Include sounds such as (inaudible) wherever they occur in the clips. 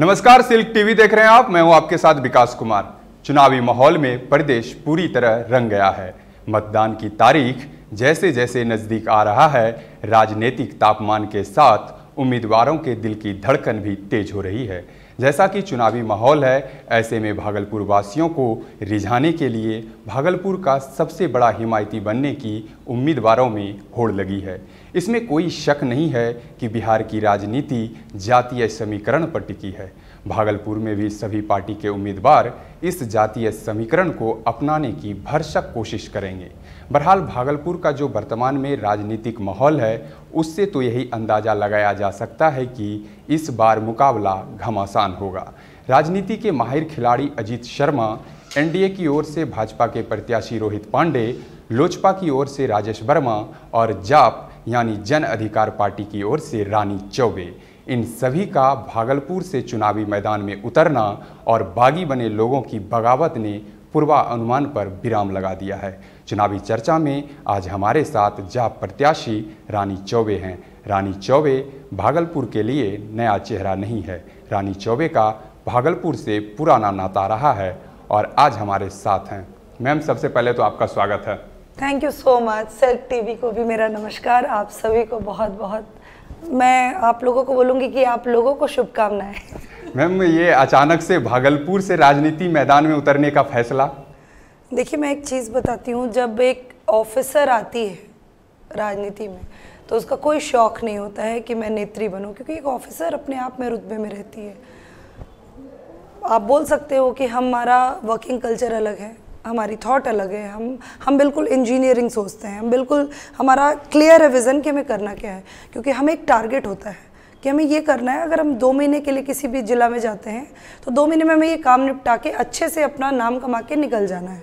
नमस्कार silk TV देख रहे हैं आप मैं हूं आपके साथ विकास कुमार चुनावी माहौल में प्रदेश पूरी तरह रंग गया है मतदान की तारीख जैसे जैसे नज़दीक आ रहा है राजनीतिक तापमान के साथ उम्मीदवारों के दिल की धड़कन भी तेज हो रही है जैसा कि चुनावी माहौल है ऐसे में भागलपुर वासियों को रिझाने के लिए भागलपुर का सबसे बड़ा हिमायती बनने की उम्मीदवारों में होड़ लगी है इसमें कोई शक नहीं है कि बिहार की राजनीति जातीय समीकरण पर टिकी है भागलपुर में भी सभी पार्टी के उम्मीदवार इस जातीय समीकरण को अपनाने की भरसक कोशिश करेंगे बहरहाल भागलपुर का जो वर्तमान में राजनीतिक माहौल है उससे तो यही अंदाज़ा लगाया जा सकता है कि इस बार मुकाबला घमासान होगा राजनीति के माहिर खिलाड़ी अजीत शर्मा एनडीए की ओर से भाजपा के प्रत्याशी रोहित पांडे लोजपा की ओर से राजेश वर्मा और जाप यानी जन अधिकार पार्टी की ओर से रानी चौबे इन सभी का भागलपुर से चुनावी मैदान में उतरना और बागी बने लोगों की बगावत ने पूर्वानुमान पर विराम लगा दिया है चुनावी चर्चा में आज हमारे साथ जा प्रत्याशी रानी चौबे हैं रानी चौबे भागलपुर के लिए नया चेहरा नहीं है रानी चौबे का भागलपुर से पुराना नाता रहा है और आज हमारे साथ हैं मैम सबसे पहले तो आपका स्वागत है thank you so much sir TV को भी मेरा नमस्कार आप सभी को बहुत बहुत मैं आप लोगों को बोलूँगी कि आप लोगों को शुभकामनाएं मैम ये अचानक से भागलपुर से राजनीति मैदान में उतरने का फैसला देखिए मैं एक चीज़ बताती हूँ जब एक ऑफिसर आती है राजनीति में तो उसका कोई शौक नहीं होता है कि मैं नेत्री बनूँ क्योंकि एक ऑफिसर अपने आप में रुतबे में रहती है आप बोल सकते हो कि हमारा वर्किंग कल्चर अलग है हमारी थॉट अलग है हम हम बिल्कुल इंजीनियरिंग सोचते हैं हम बिल्कुल हमारा क्लियर है विज़न कि हमें करना क्या है क्योंकि हमें एक टारगेट होता है कि हमें ये करना है अगर हम दो महीने के लिए किसी भी ज़िला में जाते हैं तो दो महीने में हमें ये काम निपटा के अच्छे से अपना नाम कमा के निकल जाना है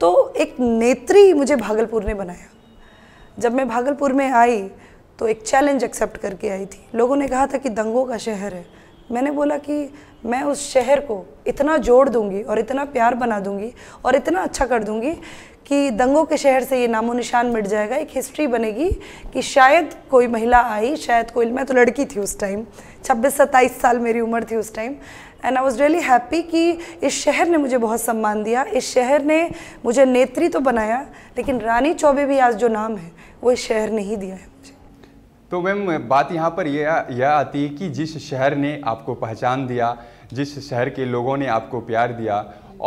तो एक नेत्री मुझे भागलपुर ने बनाया जब मैं भागलपुर में आई तो एक चैलेंज एक्सेप्ट करके आई थी लोगों ने कहा था कि दंगों का शहर है मैंने बोला कि मैं उस शहर को इतना जोड़ दूंगी और इतना प्यार बना दूंगी और इतना अच्छा कर दूंगी कि दंगों के शहर से ये नामो निशान मिट जाएगा एक हिस्ट्री बनेगी कि शायद कोई महिला आई शायद कोई मैं तो लड़की थी उस टाइम 26-27 साल मेरी उम्र थी उस time and I was really happy कि इस शहर ने मुझे बहुत सम्मान दिया इस शहर ने मुझे नेत्री तो बनाया लेकिन रानी चौबे भी आज जो नाम है वो इस शहर ने ही दिया है मुझे तो मैम बात यहाँ पर यह यह आती है कि जिस शहर ने आपको पहचान दिया जिस शहर के लोगों ने आपको प्यार दिया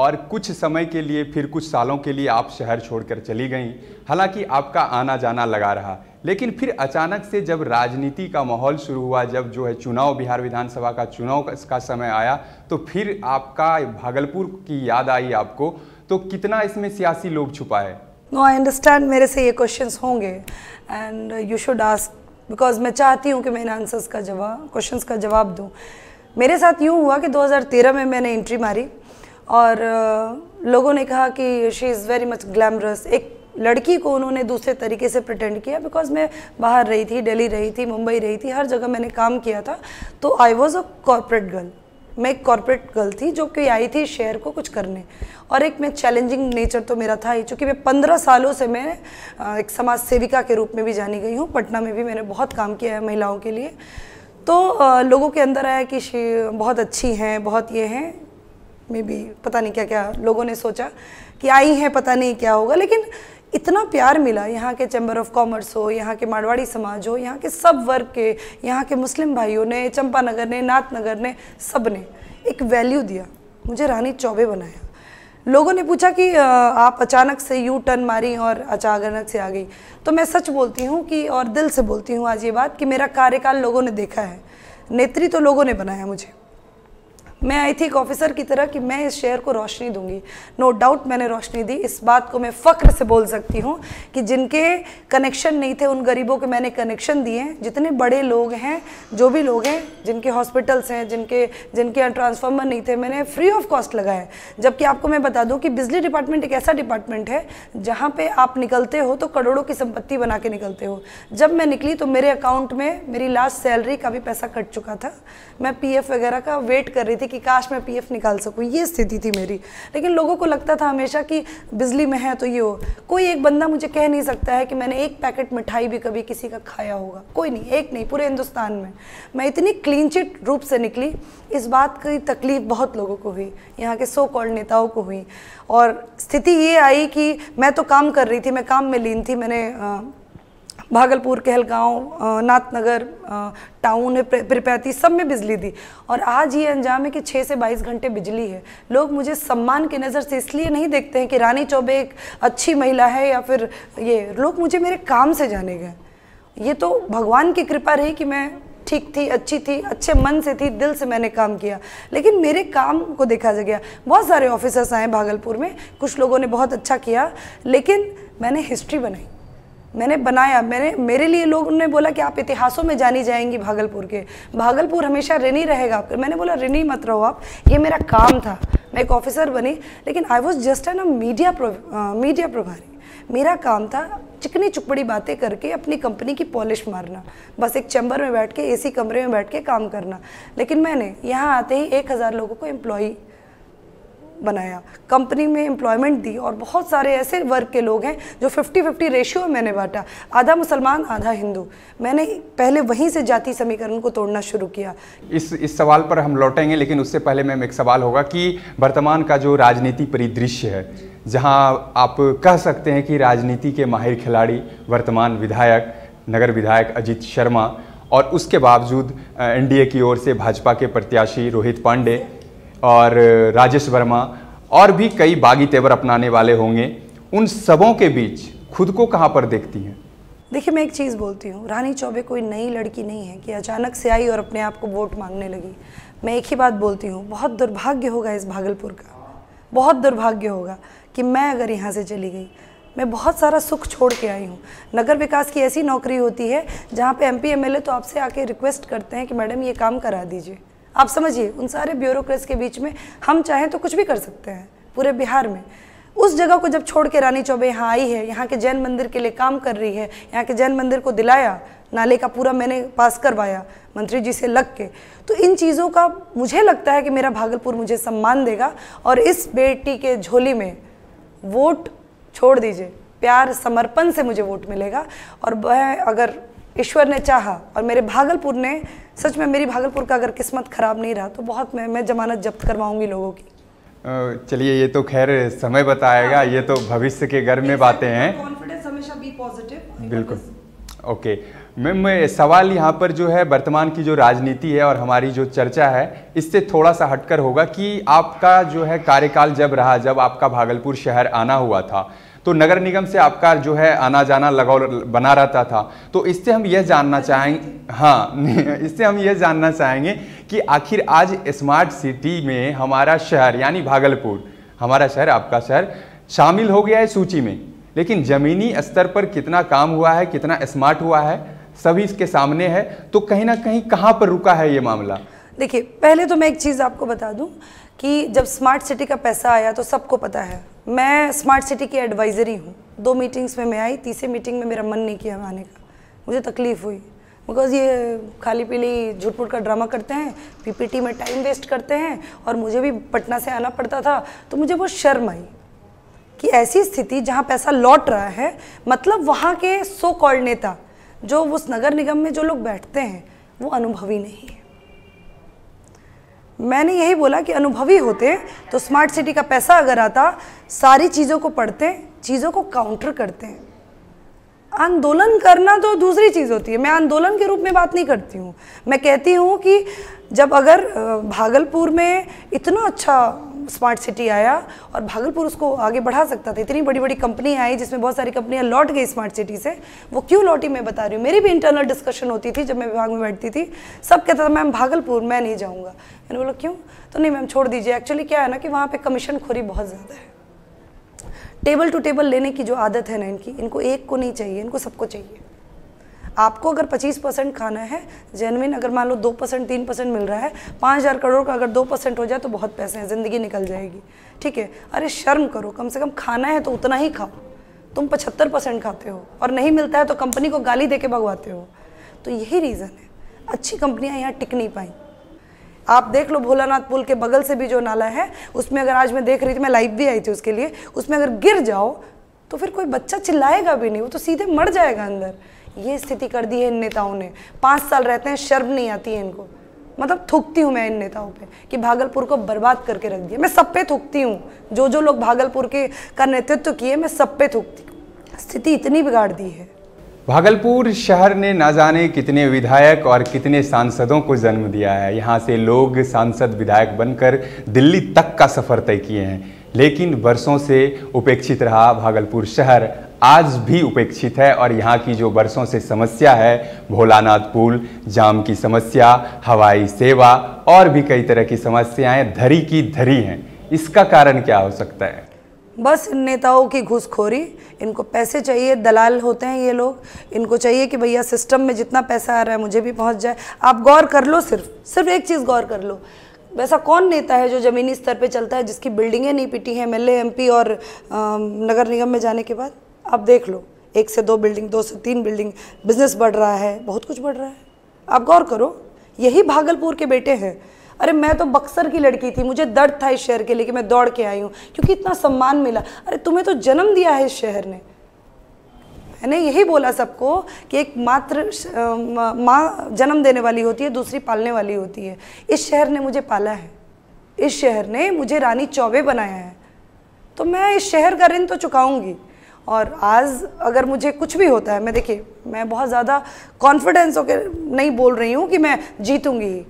और कुछ समय के लिए फिर कुछ सालों के लिए आप शहर छोड़कर चली गईं हालांकि आपका आना जाना लगा रहा लेकिन फिर अचानक से जब राजनीति का माहौल शुरू हुआ जब जो है चुनाव बिहार विधानसभा का चुनाव का समय आया तो फिर आपका भागलपुर की याद आई आपको तो कितना इसमें सियासी लोग छुपा है नो आई अंडरस्टैंड मेरे से ये क्वेश्चंस होंगे and you should ask because मैं चाहती हूँ कि मैं इन आंसर्स का जवाब क्वेश्चंस का जवाब दूँ मेरे साथ यूँ हुआ कि 2013 में मैंने एंट्री मारी और लोगों ने कहा कि she is very much glamorous एक लड़की को उन्होंने दूसरे तरीके से प्रटेंड किया बिकॉज मैं बाहर रही थी दिल्ली रही थी मुंबई रही थी हर जगह मैंने काम किया था तो I was a corporate girl मैं एक कॉरपोरेट गर्ल थी जो कि आई थी शहर को कुछ करने और एक मैं चैलेंजिंग नेचर तो मेरा था ही चूँकि मैं पंद्रह सालों से मैं एक समाज सेविका के रूप में भी जानी गई हूँ पटना में भी मैंने बहुत काम किया है महिलाओं के लिए तो लोगों के अंदर आया कि बहुत अच्छी हैं बहुत ये हैं मे बी पता नहीं क्या क्या लोगों ने सोचा कि आई हैं पता नहीं क्या होगा लेकिन इतना प्यार मिला यहाँ के चैम्बर ऑफ कॉमर्स हो यहाँ के मारवाड़ी समाज हो यहाँ के सब वर्ग के यहाँ के मुस्लिम भाइयों ने चंपानगर ने नाथ नगर ने सब ने एक वैल्यू दिया मुझे रानी चौबे बनाया लोगों ने पूछा कि आप अचानक से यू टर्न मारी और अचानक से आ गई तो मैं सच बोलती हूँ कि और दिल से बोलती हूँ आज ये बात कि मेरा कार्यकाल लोगों ने देखा है नेत्री तो लोगों ने बनाया मुझे मैं आई थी एक ऑफिसर की तरह कि मैं इस शहर को रोशनी दूंगी नो no डाउट मैंने रोशनी दी इस बात को मैं फ़ख्र से बोल सकती हूँ कि जिनके कनेक्शन नहीं थे उन गरीबों के मैंने कनेक्शन दिए जितने बड़े लोग हैं जो भी लोग हैं जिनके हॉस्पिटल्स हैं जिनके जिनके यहाँ ट्रांसफार्मर नहीं थे मैंने फ्री ऑफ कॉस्ट लगाए जबकि आपको मैं बता दूँ कि बिजली डिपार्टमेंट एक ऐसा डिपार्टमेंट है जहाँ पर आप निकलते हो तो करोड़ों की संपत्ति बना के निकलते हो जब मैं निकली तो मेरे अकाउंट में मेरी लास्ट सैलरी का भी पैसा कट चुका था मैं पी वगैरह का वेट कर रही थी थी कि काश मैं पीएफ निकाल सकूं ये स्थिति थी मेरी लेकिन लोगों को लगता था हमेशा कि बिजली में है तो ये हो कोई एक बंदा मुझे कह नहीं सकता है कि मैंने एक पैकेट मिठाई भी कभी किसी का खाया होगा कोई नहीं एक नहीं पूरे हिंदुस्तान में मैं इतनी क्लीन चिट रूप से निकली इस बात की तकलीफ बहुत लोगों को हुई यहाँ के सो कॉल्ड नेताओं को हुई और स्थिति ये आई कि मैं तो काम कर रही थी मैं काम में लीन थी मैंने भागलपुर कहलगांव नाथनगर टाउन है प्रिपैती सब में बिजली दी और आज ये अंजाम है कि 6 से 22 घंटे बिजली है लोग मुझे सम्मान की नज़र से इसलिए नहीं देखते हैं कि रानी चौबे एक अच्छी महिला है या फिर ये लोग मुझे मेरे काम से जाने गए ये तो भगवान की कृपा रही कि मैं ठीक थी अच्छी थी अच्छे मन से थी दिल से मैंने काम किया लेकिन मेरे काम को देखा गया बहुत सारे ऑफिसर्स आए भागलपुर में कुछ लोगों ने बहुत अच्छा किया लेकिन मैंने हिस्ट्री बनाई मैंने बनाया मैंने मेरे लिए लोग ने बोला कि आप इतिहासों में जानी जाएंगी भागलपुर के भागलपुर हमेशा ऋणी रहेगा आपके मैंने बोला ऋणी मत रहो आप ये मेरा काम था मैं एक ऑफिसर बनी लेकिन I was just an a media media प्रभारी मेरा काम था चिकनी चुपड़ी बातें करके अपनी कंपनी की पॉलिश मारना बस एक चैम्बर में बैठ के एसी कमरे में बैठ के काम करना लेकिन मैंने यहाँ आते ही एक हज़ार लोगों को एम्प्लॉई बनाया कंपनी में एम्प्लॉयमेंट दी और बहुत सारे ऐसे वर्ग के लोग हैं जो 50-50 रेशियो मैंने बांटा आधा मुसलमान आधा हिंदू मैंने पहले वहीं से जाति समीकरण को तोड़ना शुरू किया इस इस सवाल पर हम लौटेंगे लेकिन उससे पहले मैम एक सवाल होगा कि वर्तमान का जो राजनीति परिदृश्य है जहाँ आप कह सकते हैं कि राजनीति के माहिर खिलाड़ी वर्तमान विधायक नगर विधायक अजीत शर्मा और उसके बावजूद एनडीए की ओर से भाजपा के प्रत्याशी रोहित पांडे और राजेश वर्मा और भी कई बागी तेवर अपनाने वाले होंगे उन सबों के बीच खुद को कहाँ पर देखती हैं देखिए मैं एक चीज़ बोलती हूँ रानी चौबे कोई नई लड़की नहीं है कि अचानक से आई और अपने आप को वोट मांगने लगी मैं एक ही बात बोलती हूँ बहुत दुर्भाग्य होगा इस भागलपुर का बहुत दुर्भाग्य होगा कि मैं अगर यहाँ से चली गई मैं बहुत सारा सुख छोड़ के आई हूँ नगर विकास की ऐसी नौकरी होती है जहाँ पे एम पी तो आपसे आके रिक्वेस्ट करते हैं कि मैडम ये काम करा दीजिए आप समझिए उन सारे ब्यूरोक्रेट्स के बीच में हम चाहें तो कुछ भी कर सकते हैं पूरे बिहार में उस जगह को जब छोड़ के रानी चौबे यहाँ आई है यहाँ के जैन मंदिर के लिए काम कर रही है यहाँ के जैन मंदिर को दिलाया नाले का पूरा मैंने पास करवाया मंत्री जी से लग के तो इन चीज़ों का मुझे लगता है कि मेरा भागलपुर मुझे सम्मान देगा और इस बेटी के झोली में वोट छोड़ दीजिए प्यार समर्पण से मुझे वोट मिलेगा और वह अगर ईश्वर ने चाहा और मेरे भागलपुर ने सच में मेरी भागलपुर का अगर किस्मत ख़राब नहीं रहा तो बहुत मैं मैं जमानत जब्त करवाऊंगी लोगों की चलिए ये तो खैर समय बताएगा ये तो भविष्य के घर में बातें हैं कॉन्फिडेंस हमेशा बी पॉजिटिव बिल्कुल ओके मैम सवाल यहाँ पर जो है वर्तमान की जो राजनीति है और हमारी जो चर्चा है इससे थोड़ा सा हटकर होगा कि आपका जो है कार्यकाल जब रहा जब आपका भागलपुर शहर आना हुआ था तो नगर निगम से आपका जो है आना जाना लगाव बना रहता था तो इससे हम यह जानना चाहेंगे हाँ (laughs) इससे हम यह जानना चाहेंगे कि आखिर आज स्मार्ट सिटी में हमारा शहर यानी भागलपुर हमारा शहर आपका शहर शामिल हो गया है सूची में लेकिन ज़मीनी स्तर पर कितना काम हुआ है कितना स्मार्ट हुआ है सभी इसके सामने है तो कहीं ना कहीं कहाँ पर रुका है ये मामला देखिए पहले तो मैं एक चीज़ आपको बता दूं कि जब स्मार्ट सिटी का पैसा आया तो सबको पता है मैं स्मार्ट सिटी की एडवाइज़री हूँ दो मीटिंग्स में मैं आई तीसरी मीटिंग में मेरा मन नहीं किया आने का मुझे तकलीफ़ हुई बिकॉज ये खाली पीली झुटपुट का ड्रामा करते हैं पीपीटी में टाइम वेस्ट करते हैं और मुझे भी पटना से आना पड़ता था तो मुझे वो शर्म आई कि ऐसी स्थिति जहाँ पैसा लौट रहा है मतलब वहाँ के सो कॉल्ड नेता जो उस नगर निगम में जो लोग बैठते हैं वो अनुभवी नहीं मैंने यही बोला कि अनुभवी होते तो स्मार्ट सिटी का पैसा अगर आता सारी चीज़ों को पढ़ते चीज़ों को काउंटर करते हैं आंदोलन करना तो दूसरी चीज़ होती है मैं आंदोलन के रूप में बात नहीं करती हूँ मैं कहती हूँ कि जब अगर भागलपुर में इतना अच्छा स्मार्ट सिटी आया और भागलपुर उसको आगे बढ़ा सकता था इतनी बड़ी बड़ी कंपनी आई जिसमें बहुत सारी कंपनियां लौट गई स्मार्ट सिटी से वो क्यों लौटी मैं बता रही हूँ मेरी भी इंटरनल डिस्कशन होती थी जब मैं विभाग में बैठती थी सब कहता था मैम भागलपुर मैं नहीं जाऊँगा मैंने बोला क्यों तो नहीं मैम छोड़ दीजिए एक्चुअली क्या है ना कि वहाँ पर कमीशन खोरी बहुत ज़्यादा है टेबल टू टेबल लेने की जो आदत है ना इनकी इनको एक को नहीं चाहिए इनको सबको चाहिए आपको अगर 25 परसेंट खाना है जेनविन अगर मान लो दो परसेंट तीन परसेंट मिल रहा है पाँच हज़ार करोड़ का अगर दो परसेंट हो जाए तो बहुत पैसे हैं ज़िंदगी निकल जाएगी ठीक है अरे शर्म करो कम से कम खाना है तो उतना ही खाओ तुम पचहत्तर परसेंट खाते हो और नहीं मिलता है तो कंपनी को गाली दे के भगवाते हो तो यही रीज़न है अच्छी कंपनियाँ यहाँ टिक नहीं पाई आप देख लो भोलानाथ पुल के बगल से भी जो नाला है उसमें अगर आज मैं देख रही थी मैं लाइव भी आई थी उसके लिए उसमें अगर गिर जाओ तो फिर कोई बच्चा चिल्लाएगा भी नहीं वो तो सीधे मर जाएगा अंदर ये स्थिति कर दी है इन नेताओं ने पाँच साल रहते हैं शर्म नहीं आती है इनको मतलब थूकती हूँ मैं इन नेताओं पे कि भागलपुर को बर्बाद करके रख दिया मैं सब पे थूकती हूँ जो जो लोग भागलपुर के का नेतृत्व किए मैं सब पे थूकती हूँ स्थिति इतनी बिगाड़ दी है भागलपुर शहर ने ना जाने कितने विधायक और कितने सांसदों को जन्म दिया है यहाँ से लोग सांसद विधायक बनकर दिल्ली तक का सफ़र तय किए हैं लेकिन वर्षों से उपेक्षित रहा भागलपुर शहर आज भी उपेक्षित है और यहाँ की जो वर्षों से समस्या है भोलानाथ पुल जाम की समस्या हवाई सेवा और भी कई तरह की समस्याएं धरी की धरी हैं इसका कारण क्या हो सकता है बस इन नेताओं की घुसखोरी इनको पैसे चाहिए दलाल होते हैं ये लोग इनको चाहिए कि भैया सिस्टम में जितना पैसा आ रहा है मुझे भी पहुँच जाए आप गौर कर लो सिर्फ सिर्फ एक चीज़ गौर कर लो वैसा कौन नेता है जो ज़मीनी स्तर पे चलता है जिसकी बिल्डिंगें नहीं पिटी हैं एम एमपी और आ, नगर निगम में जाने के बाद आप देख लो एक से दो बिल्डिंग दो से तीन बिल्डिंग बिजनेस बढ़ रहा है बहुत कुछ बढ़ रहा है आप गौर करो यही भागलपुर के बेटे हैं अरे मैं तो बक्सर की लड़की थी मुझे दर्द था इस शहर के लिए कि मैं दौड़ के आई हूँ क्योंकि इतना सम्मान मिला अरे तुम्हें तो जन्म दिया है इस शहर ने है ना यही बोला सबको कि एक मात्र माँ जन्म देने वाली होती है दूसरी पालने वाली होती है इस शहर ने मुझे पाला है इस शहर ने मुझे रानी चौबे बनाया है तो मैं इस शहर का ऋण तो चुकाऊंगी और आज अगर मुझे कुछ भी होता है मैं देखिए मैं बहुत ज़्यादा कॉन्फिडेंस होकर नहीं बोल रही हूँ कि मैं जीतूंगी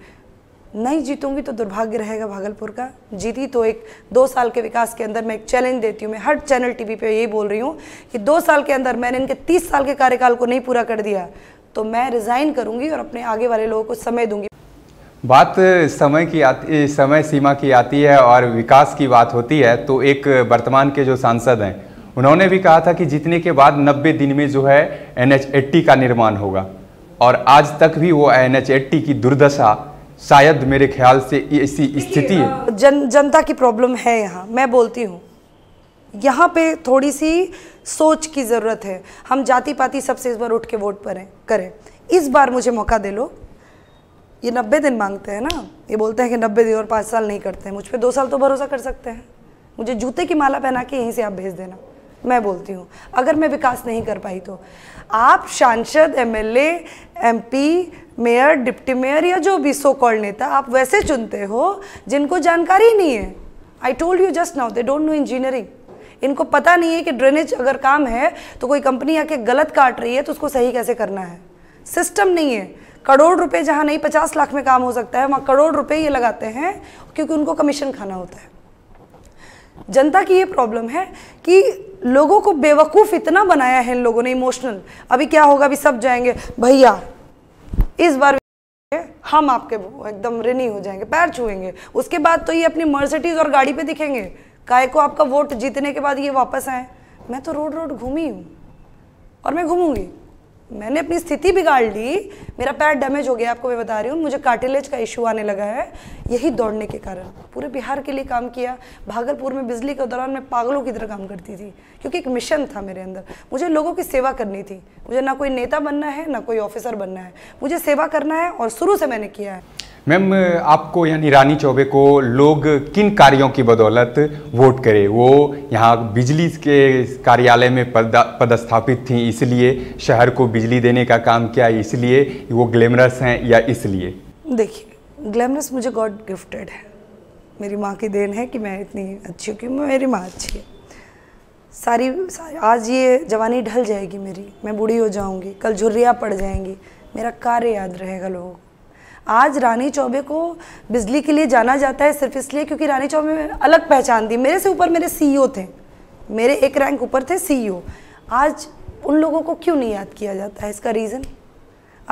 नहीं जीतूंगी तो दुर्भाग्य रहेगा भागलपुर का जीती तो एक दो साल के विकास के अंदर मैं एक चैलेंज देती हूँ मैं हर चैनल टीवी पे यही बोल रही हूँ कि दो साल के अंदर मैंने इनके तीस साल के कार्यकाल को नहीं पूरा कर दिया तो मैं रिज़ाइन करूंगी और अपने आगे वाले लोगों को समय दूंगी बात समय की आती समय सीमा की आती है और विकास की बात होती है तो एक वर्तमान के जो सांसद हैं उन्होंने भी कहा था कि जीतने के बाद 90 दिन में जो है एन एच का निर्माण होगा और आज तक भी वो एन एच की दुर्दशा शायद मेरे ख्याल से ऐसी स्थिति है जन जनता की प्रॉब्लम है यहाँ मैं बोलती हूँ यहाँ पे थोड़ी सी सोच की ज़रूरत है हम जाति पाति सबसे इस बार उठ के वोट पर करें इस बार मुझे मौका दे लो ये नब्बे दिन मांगते हैं ना ये बोलते हैं कि नब्बे दिन और पाँच साल नहीं करते हैं मुझ पर दो साल तो भरोसा कर सकते हैं मुझे जूते की माला पहना के यहीं से आप भेज देना मैं बोलती हूँ अगर मैं विकास नहीं कर पाई तो आप सांसद MLA MP mayor deputy mayor या जो भी सो कॉल्ड नेता आप वैसे चुनते हो जिनको जानकारी नहीं है I told you just now they don't know engineering इनको पता नहीं है कि ड्रेनेज अगर काम है तो कोई कंपनी आके गलत काट रही है तो उसको सही कैसे करना है सिस्टम नहीं है करोड़ रुपए जहाँ नहीं पचास लाख में काम हो सकता है वहाँ करोड़ रुपए ये लगाते हैं क्योंकि उनको कमीशन खाना होता है जनता की ये प्रॉब्लम है कि लोगों को बेवकूफ़ इतना बनाया है इन लोगों ने इमोशनल अभी क्या होगा अभी सब जाएंगे भैया इस बार हम आपके एकदम रिनी हो जाएंगे पैर छुएंगे उसके बाद तो ये अपनी मर्सिडीज और गाड़ी पे दिखेंगे काय को आपका वोट जीतने के बाद ये वापस आए मैं तो रोड रोड घूमी हूँ और मैं घूमूंगी मैंने अपनी स्थिति बिगाड़ ली मेरा पैर डैमेज हो गया आपको मैं बता रही हूँ मुझे कार्टिलेज का इशू आने लगा है यही दौड़ने के कारण पूरे बिहार के लिए काम किया भागलपुर में बिजली के दौरान मैं पागलों की तरह काम करती थी क्योंकि एक मिशन था मेरे अंदर मुझे लोगों की सेवा करनी थी मुझे ना कोई नेता बनना है ना कोई ऑफिसर बनना है मुझे सेवा करना है और शुरू से मैंने किया है मैम आपको यानी रानी चौबे को लोग किन कार्यों की बदौलत वोट करे वो यहाँ बिजली के कार्यालय में पद पदस्थापित थी इसलिए शहर को बिजली देने का काम किया इसलिए वो ग्लैमरस हैं या इसलिए देखिए ग्लैमरस मुझे गॉड गिफ्टेड है मेरी माँ की देन है कि मैं इतनी अच्छी हूँ क्योंकि मेरी माँ अच्छी है सारी, सारी आज ये जवानी ढल जाएगी मेरी मैं बूढ़ी हो जाऊँगी कल झुर्रियाँ पड़ जाएंगी मेरा कार्य याद रहेगा लोगों को आज रानी चौबे को बिजली के लिए जाना जाता है सिर्फ इसलिए क्योंकि रानी चौबे में अलग पहचान थी मेरे से ऊपर मेरे सीईओ e थे मेरे एक रैंक ऊपर थे सीईओ e आज उन लोगों को क्यों नहीं याद किया जाता है इसका रीज़न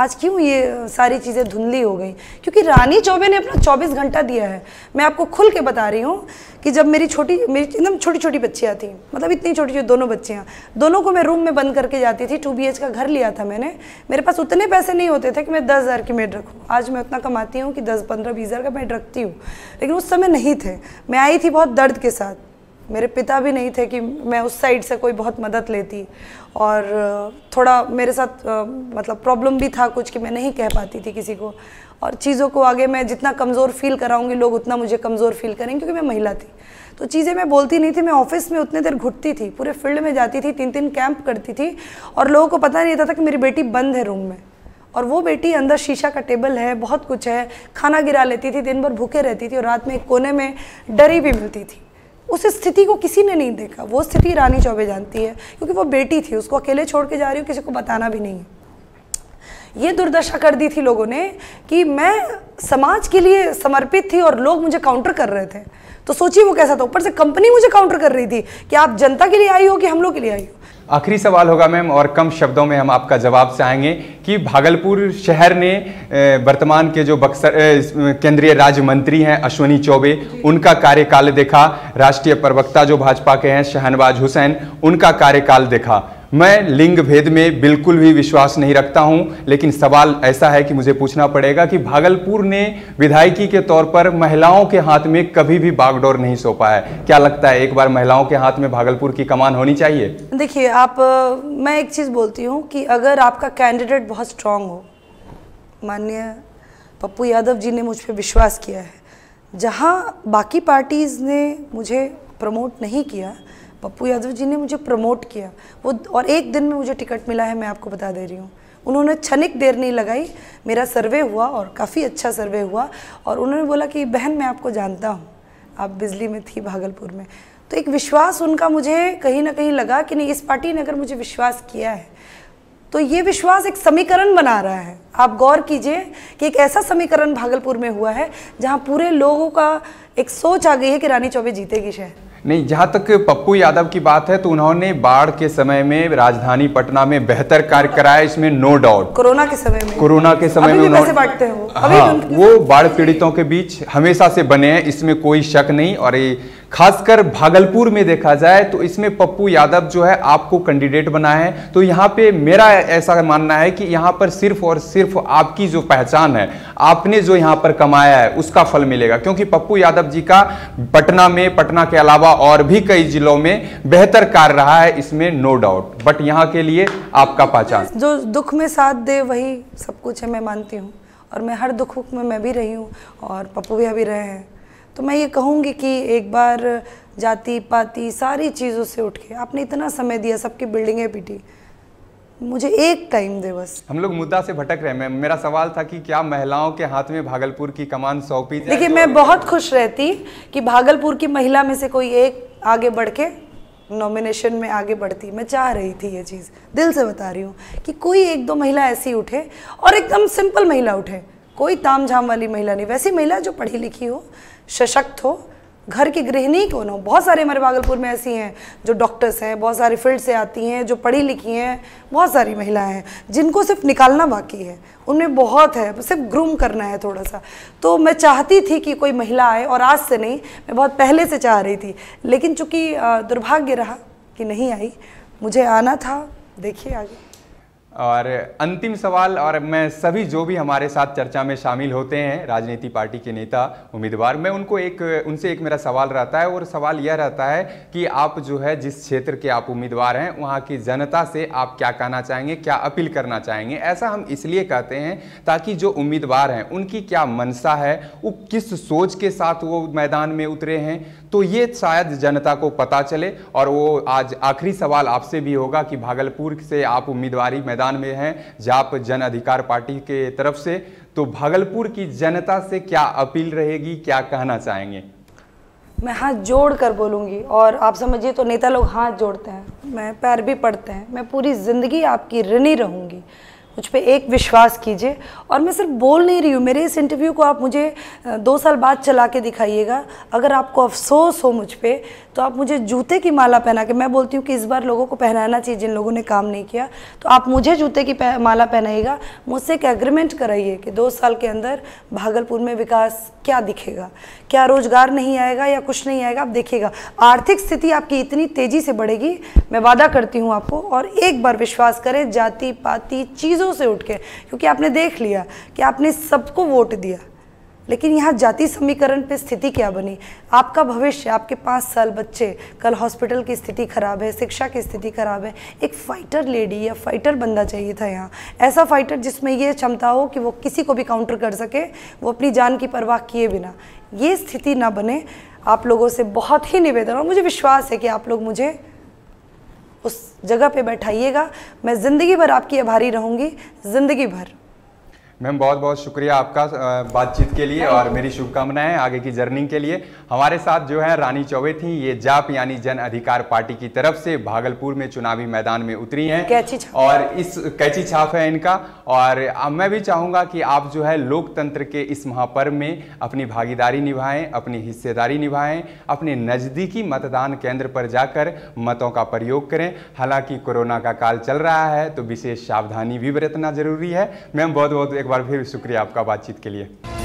आज क्यों ये सारी चीज़ें धुंधली हो गई क्योंकि रानी चौबे ने अपना 24 घंटा दिया है मैं आपको खुल के बता रही हूँ कि जब मेरी छोटी मेरी एकदम छोटी छोटी बच्चियाँ थी मतलब इतनी छोटी छोटी दोनों बच्चियाँ दोनों को मैं रूम में बंद करके जाती थी टू बी का घर लिया था मैंने मेरे पास उतने पैसे नहीं होते थे कि मैं दस हज़ार की मेड रखूँ आज मैं उतना कमाती हूँ कि दस पंद्रह बीस हज़ार का मेड रखती हूँ लेकिन उस समय नहीं थे मैं आई थी बहुत दर्द के साथ मेरे पिता भी नहीं थे कि मैं उस साइड से कोई बहुत मदद लेती और थोड़ा मेरे साथ मतलब प्रॉब्लम भी था कुछ कि मैं नहीं कह पाती थी किसी को और चीज़ों को आगे मैं जितना कमज़ोर फील कराऊंगी लोग उतना मुझे कमज़ोर फील करेंगे क्योंकि मैं महिला थी तो चीज़ें मैं बोलती नहीं थी मैं ऑफिस में उतने देर घुटती थी पूरे फील्ड में जाती थी तीन तीन कैंप करती थी और लोगों को पता नहीं रहता था कि मेरी बेटी बंद है रूम में और वो बेटी अंदर शीशा का टेबल है बहुत कुछ है खाना गिरा लेती थी दिन भर भूखे रहती थी और रात में एक कोने में डरी भी मिलती थी उस स्थिति को किसी ने नहीं देखा वो स्थिति रानी चौबे जानती है क्योंकि वो बेटी थी उसको अकेले छोड़ के जा रही हूँ किसी को बताना भी नहीं ये दुर्दशा कर दी थी लोगों ने कि मैं समाज के लिए समर्पित थी और लोग मुझे काउंटर कर रहे थे तो सोचिए वो कैसा था ऊपर से कंपनी मुझे काउंटर कर रही थी कि आप जनता के लिए आई हो कि हम लोग के लिए आई हो आखिरी सवाल होगा मैम और कम शब्दों में हम आपका जवाब चाहेंगे कि भागलपुर शहर ने वर्तमान के जो बक्सर केंद्रीय राज्य मंत्री हैं अश्वनी चौबे उनका कार्यकाल देखा राष्ट्रीय प्रवक्ता जो भाजपा के हैं शहनवाज हुसैन उनका कार्यकाल देखा मैं लिंग भेद में बिल्कुल भी विश्वास नहीं रखता हूं लेकिन सवाल ऐसा है कि मुझे पूछना पड़ेगा कि भागलपुर ने विधायकी के तौर पर महिलाओं के हाथ में कभी भी बागडोर नहीं सौंपा है क्या लगता है एक बार महिलाओं के हाथ में भागलपुर की कमान होनी चाहिए देखिए आप मैं एक चीज़ बोलती हूँ कि अगर आपका कैंडिडेट बहुत स्ट्रांग हो मान्य पप्पू यादव जी ने मुझ पर विश्वास किया है जहाँ बाकी पार्टीज़ ने मुझे प्रमोट नहीं किया पप्पू यादव जी ने मुझे प्रमोट किया वो और एक दिन में मुझे टिकट मिला है मैं आपको बता दे रही हूँ उन्होंने क्षणिक देर नहीं लगाई मेरा सर्वे हुआ और काफ़ी अच्छा सर्वे हुआ और उन्होंने बोला कि बहन मैं आपको जानता हूँ आप बिजली में थी भागलपुर में तो एक विश्वास उनका मुझे कहीं ना कहीं लगा कि नहीं इस पार्टी ने अगर मुझे विश्वास किया है तो ये विश्वास एक समीकरण बना रहा है आप गौर कीजिए कि एक ऐसा समीकरण भागलपुर में हुआ है जहाँ पूरे लोगों का एक सोच आ गई है कि रानी चौबे जीतेगी शहर नहीं जहाँ तक पप्पू यादव की बात है तो उन्होंने बाढ़ के समय में राजधानी पटना में बेहतर कार्य कराया इसमें नो डाउट कोरोना के समय में कोरोना के समय में उन्होंने बांटते हैं वो हाँ तो वो बाढ़ पीड़ितों के बीच हमेशा से बने हैं इसमें कोई शक नहीं और ये खासकर भागलपुर में देखा जाए तो इसमें पप्पू यादव जो है आपको कैंडिडेट बना है तो यहाँ पे मेरा ऐसा मानना है कि यहाँ पर सिर्फ और सिर्फ आपकी जो पहचान है आपने जो यहाँ पर कमाया है उसका फल मिलेगा क्योंकि पप्पू यादव जी का पटना में पटना के अलावा और भी कई जिलों में बेहतर कार्य रहा है इसमें नो डाउट बट यहाँ के लिए आपका पहचान जो दुख में साथ दे वही सब कुछ है मैं मानती हूँ और मैं हर दुख में मैं भी रही हूँ और पप्पू भी अभी रहे हैं तो मैं ये कहूँगी कि एक बार जाति पाति सारी चीज़ों से उठ के आपने इतना समय दिया सबकी बिल्डिंगें पीटी मुझे एक टाइम दे बस हम लोग मुद्दा से भटक रहे हैं मेरा सवाल था कि क्या महिलाओं के हाथ में भागलपुर की कमान सौंपी देखिए मैं बहुत खुश रहती कि भागलपुर की महिला में से कोई एक आगे बढ़ के नॉमिनेशन में आगे बढ़ती मैं चाह रही थी ये चीज़ दिल से बता रही हूँ कि कोई एक दो महिला ऐसी उठे और एकदम सिंपल महिला उठे कोई ताम झाम वाली महिला नहीं वैसी महिला जो पढ़ी लिखी हो सशक्त हो घर की गृहिणी कौन हो बहुत सारे हमारे भागलपुर में ऐसी हैं जो डॉक्टर्स हैं बहुत सारे फील्ड से आती हैं जो पढ़ी लिखी हैं बहुत सारी महिलाएं हैं जिनको सिर्फ निकालना बाकी है उनमें बहुत है सिर्फ ग्रूम करना है थोड़ा सा तो मैं चाहती थी कि कोई महिला आए और आज से नहीं मैं बहुत पहले से चाह रही थी लेकिन चूँकि दुर्भाग्य रहा कि नहीं आई मुझे आना था देखिए आगे और अंतिम सवाल और मैं सभी जो भी हमारे साथ चर्चा में शामिल होते हैं राजनीति पार्टी के नेता उम्मीदवार मैं उनको एक उनसे एक मेरा सवाल रहता है और सवाल यह रहता है कि आप जो है जिस क्षेत्र के आप उम्मीदवार हैं वहाँ की जनता से आप क्या कहना चाहेंगे क्या अपील करना चाहेंगे ऐसा हम इसलिए कहते हैं ताकि जो उम्मीदवार हैं उनकी क्या मनसा है वो किस सोच के साथ वो मैदान में उतरे हैं तो ये शायद जनता को पता चले और वो आज आखिरी सवाल आपसे भी होगा कि भागलपुर से आप उम्मीदवारी मैदान में हैं जाप जन अधिकार पार्टी के तरफ से तो भागलपुर की जनता से क्या अपील रहेगी क्या कहना चाहेंगे मैं हाथ जोड़ कर बोलूँगी और आप समझिए तो नेता लोग हाथ जोड़ते हैं मैं पैर भी पड़ते हैं मैं पूरी ज़िंदगी आपकी ऋणी रहूँगी मुझ पर एक विश्वास कीजिए और मैं सिर्फ बोल नहीं रही हूँ मेरे इस इंटरव्यू को आप मुझे दो साल बाद चला के दिखाइएगा अगर आपको अफसोस हो मुझ पर तो आप मुझे जूते की माला पहना के मैं बोलती हूँ कि इस बार लोगों को पहनाना चाहिए जिन लोगों ने काम नहीं किया तो आप मुझे जूते की माला पहनाइएगा मुझसे एक एग्रीमेंट कराइए कि दो साल के अंदर भागलपुर में विकास क्या दिखेगा क्या रोजगार नहीं आएगा या कुछ नहीं आएगा आप देखिएगा आर्थिक स्थिति आपकी इतनी तेज़ी से बढ़ेगी मैं वादा करती हूँ आपको और एक बार विश्वास करें जाति पाति चीज़ चीज़ों से उठ के क्योंकि आपने देख लिया कि आपने सबको वोट दिया लेकिन यहाँ जाति समीकरण पे स्थिति क्या बनी आपका भविष्य आपके पाँच साल बच्चे कल हॉस्पिटल की स्थिति खराब है शिक्षा की स्थिति खराब है एक फाइटर लेडी या फाइटर बंदा चाहिए था यहाँ ऐसा फाइटर जिसमें यह क्षमता हो कि वो किसी को भी काउंटर कर सके वो अपनी जान की परवाह किए बिना ये स्थिति ना बने आप लोगों से बहुत ही निवेदन और मुझे विश्वास है कि आप लोग मुझे उस जगह पे बैठाइएगा मैं ज़िंदगी भर आपकी आभारी रहूँगी ज़िंदगी भर मैम बहुत बहुत शुक्रिया आपका बातचीत के लिए और मेरी शुभकामनाएं आगे की जर्नी के लिए हमारे साथ जो है रानी चौबे थी ये जाप यानी जन अधिकार पार्टी की तरफ से भागलपुर में चुनावी मैदान में उतरी हैं और इस कैची छाप है इनका और मैं भी चाहूँगा कि आप जो है लोकतंत्र के इस महापर्व में अपनी भागीदारी निभाएं अपनी हिस्सेदारी निभाएं अपने नज़दीकी मतदान केंद्र पर जाकर मतों का प्रयोग करें हालांकि कोरोना का काल चल रहा है तो विशेष सावधानी भी बरतना जरूरी है मैम बहुत बहुत एक बार फिर शुक्रिया आपका बातचीत के लिए